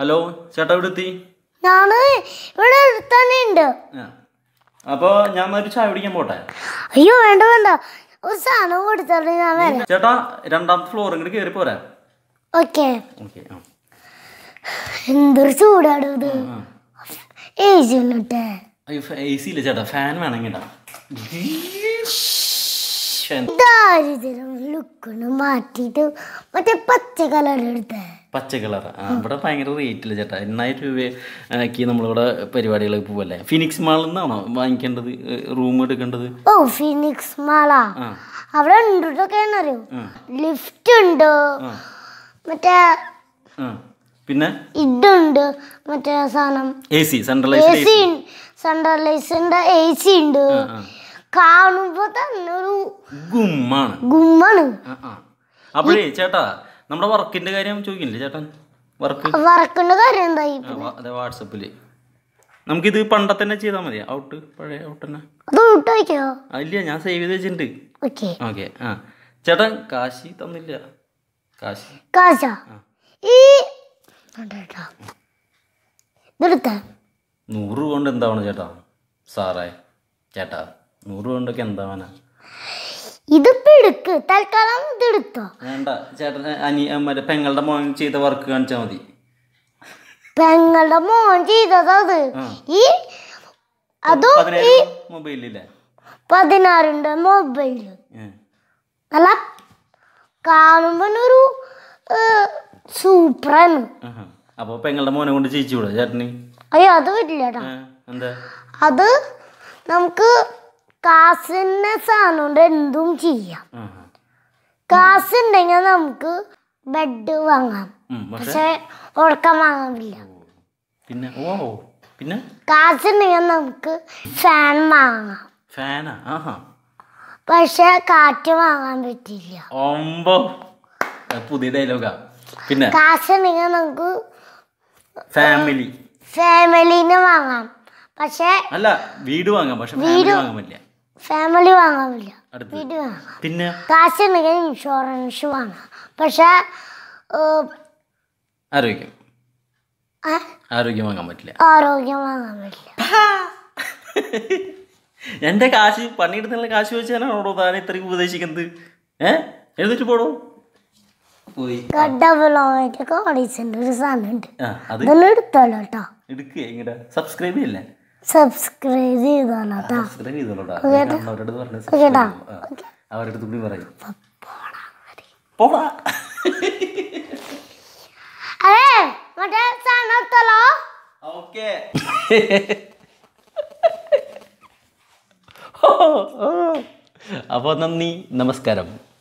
hello ചേട്ടാ ഇവിടെ എത്തി ഞാന് ഇവിടെ ഉണ്ട് അപ്പൊ ഞാൻ ഒരു ചായ കുടിക്കാൻ പോട്ടെ അയ്യോ വേണ്ട വേണ്ട ഒരു സാധനം കൊടുത്തോളൂ ഞാൻ വരാം ചേട്ടാ രണ്ടാമത്തെ ഫ്ലോർ ഇങ്ങോട്ട് കയറി പോരാ ഓക്കെ ഓക്കെ എന്തൊരു ചൂടാണ് ഇത് എ സി ഒന്നും ഇട്ടേ ഏ ഇല്ല ചേട്ടാ ഫാൻ വേണമെങ്കിൽ അച്ഛൻ ദാരിദ്ര്യം ലുക്കൊന്ന് മാറ്റിയിട്ട് മറ്റേ പച്ച കളർ എടുത്തേ പച്ച കളർ ഇവിടെ ഭയങ്കര റേറ്റില്ല ചേട്ടാ എണ്ണായിരം രൂപയ്ക്ക് നമ്മളിവിടെ പരിപാടികളൊക്കെ പോവല്ലേ ഫിനിക്സ് മാളിൽ നിന്നാണോ വാങ്ങിക്കേണ്ടത് റൂം എടുക്കേണ്ടത് ഓ ഫിനിക്സ് മാളാ അവിടെ ഉണ്ടോക്കെയാണ് അറിയോ ലിഫ്റ്റ് ഉണ്ട് മറ്റേ പിന്നെ ഇതുണ്ട് മറ്റേ സാധനം എ സി സെൻട്രലൈസ് സെൻട്രലൈസിന്റെ എ സി ഉണ്ട് കാണുമ്പോ തന്നെ ഒരു ഗുമ്മാണ് ഗുമ്മാണ് അപ്പോഴേ ചേട്ടാ നമ്മുടെ വർക്കിന്റെ കാര്യം ചോദിക്കില്ലേ ചേട്ടൻ വർക്ക് വർക്കിന്റെ കാര്യം അതെ വാട്സപ്പില് നമുക്കിത് പണ്ടത്തെ തന്നെ ചെയ്താൽ മതി ഔട്ട് പഴയ ഔട്ട് തന്നെ ഇല്ല ഞാൻ സേവ് ചെയ്ത് വെച്ചിട്ടുണ്ട് ഓക്കെ ആ ചേട്ടൻ കാശി തന്നില്ല കാശി കാശാ ഈ നൂറ് കൊണ്ട് എന്താണ് ചേട്ടാ സാറേ ചേട്ടാ നൂറ് കൊണ്ടൊക്കെ എന്താവാനാ ഇതിപ്പോ തൽക്കാലം ഇത് വേണ്ട ചേട്ടൻ അനി മറ്റേ പെങ്ങളുടെ മോൻ ചെയ്ത വർക്ക് കാണിച്ചാൽ മതി പെങ്ങളുടെ മോൻ ചെയ്തത് ഈ അതും ഈ മൊബൈലില്ലേ പതിനാറിൻ്റെ മൊബൈൽ അല്ല കാണുമ്പോൾ ഒരു സൂപ്പറാണ് അപ്പൊ പെങ്ങളുടെ മോനെ കൊണ്ട് ചേച്ചി ചേട്ടന് അയ്യോ അത് പറ്റില്ല അത് നമുക്ക് കാസിന്റെ സാധനം കൊണ്ട് എന്തും ചെയ്യാം കാസുണ്ടെങ്കിൽ നമുക്ക് ബെഡ് വാങ്ങാം പക്ഷെ ഉറക്കം വാങ്ങില്ല പിന്നെ ഓ പിന്നെ കാസുണ്ടെങ്കിൽ നമുക്ക് ഫാൻ വാങ്ങാം ഫാനാ ആഹാ പക്ഷെ കാറ്റ് വാങ്ങാൻ പറ്റില്ല ഒമ്പോ പുതിയ ഡയലോഗാ പിന്നെ കാശുണ്ടെങ്കിൽ നമുക്ക് ഫാമിലി ഫാമിലിനെ വാങ്ങാം പക്ഷേ അല്ല വീട് വാങ്ങാം പക്ഷെ വീട് വാങ്ങാൻ പറ്റില്ല ഫാമിലി വാങ്ങാൻ വീട് വാങ്ങാം പിന്നെ ഉണ്ടെങ്കിൽ ഇൻഷുറൻസ് വാങ്ങാം പക്ഷെ ആരോഗ്യം ആരോഗ്യം വാങ്ങാൻ പറ്റില്ല ആരോഗ്യം വാങ്ങാൻ പറ്റില്ല എന്റെ കാശ് പണിയെടുത്തുള്ള കാശ് വെച്ചാണോടോ താൻ ഇത്രയും ഉപദേശിക്കുന്നത് ഏഹ് എഴുതിട്ട് പോടോ പോയി ഒരു സാധനം ഉണ്ട് എടുത്തോളൂ കേട്ടോ എടുക്കുക സബ്സ്ക്രൈബ് ചെയ്യില്ലേ സബ്സ്ക്രൈബ് ചെയ്തോളൂ സബ്സ്ക്രൈബ് ചെയ്തോളൂട്ടാ നന്ദി നമസ്കാരം